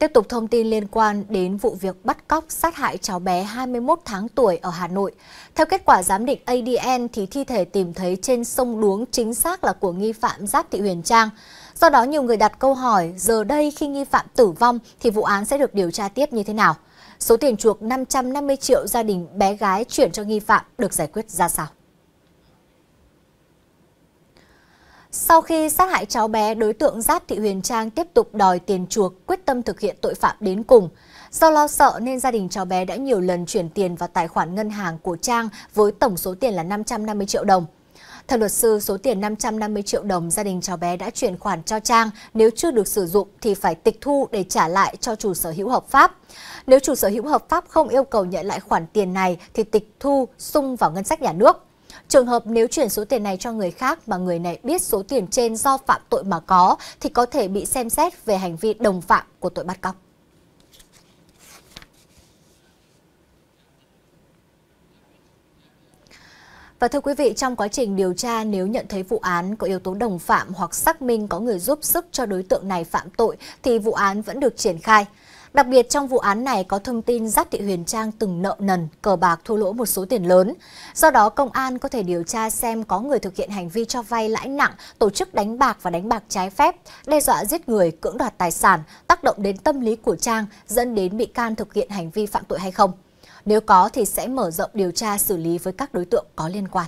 Tiếp tục thông tin liên quan đến vụ việc bắt cóc sát hại cháu bé 21 tháng tuổi ở Hà Nội. Theo kết quả giám định ADN thì thi thể tìm thấy trên sông Đuống chính xác là của nghi phạm Giáp Thị Huyền Trang. Do đó nhiều người đặt câu hỏi giờ đây khi nghi phạm tử vong thì vụ án sẽ được điều tra tiếp như thế nào? Số tiền chuộc 550 triệu gia đình bé gái chuyển cho nghi phạm được giải quyết ra sao? Sau khi sát hại cháu bé, đối tượng Giáp Thị Huyền Trang tiếp tục đòi tiền chuộc, quyết tâm thực hiện tội phạm đến cùng. Do lo sợ nên gia đình cháu bé đã nhiều lần chuyển tiền vào tài khoản ngân hàng của Trang với tổng số tiền là 550 triệu đồng. Theo luật sư, số tiền 550 triệu đồng gia đình cháu bé đã chuyển khoản cho Trang nếu chưa được sử dụng thì phải tịch thu để trả lại cho chủ sở hữu hợp pháp. Nếu chủ sở hữu hợp pháp không yêu cầu nhận lại khoản tiền này thì tịch thu sung vào ngân sách nhà nước. Trường hợp nếu chuyển số tiền này cho người khác mà người này biết số tiền trên do phạm tội mà có thì có thể bị xem xét về hành vi đồng phạm của tội bắt cóc. Và thưa quý vị, trong quá trình điều tra nếu nhận thấy vụ án có yếu tố đồng phạm hoặc xác minh có người giúp sức cho đối tượng này phạm tội thì vụ án vẫn được triển khai. Đặc biệt trong vụ án này có thông tin Giáp Thị Huyền Trang từng nợ nần, cờ bạc thua lỗ một số tiền lớn. Do đó, công an có thể điều tra xem có người thực hiện hành vi cho vay lãi nặng, tổ chức đánh bạc và đánh bạc trái phép, đe dọa giết người, cưỡng đoạt tài sản, tác động đến tâm lý của Trang, dẫn đến bị can thực hiện hành vi phạm tội hay không. Nếu có thì sẽ mở rộng điều tra xử lý với các đối tượng có liên quan.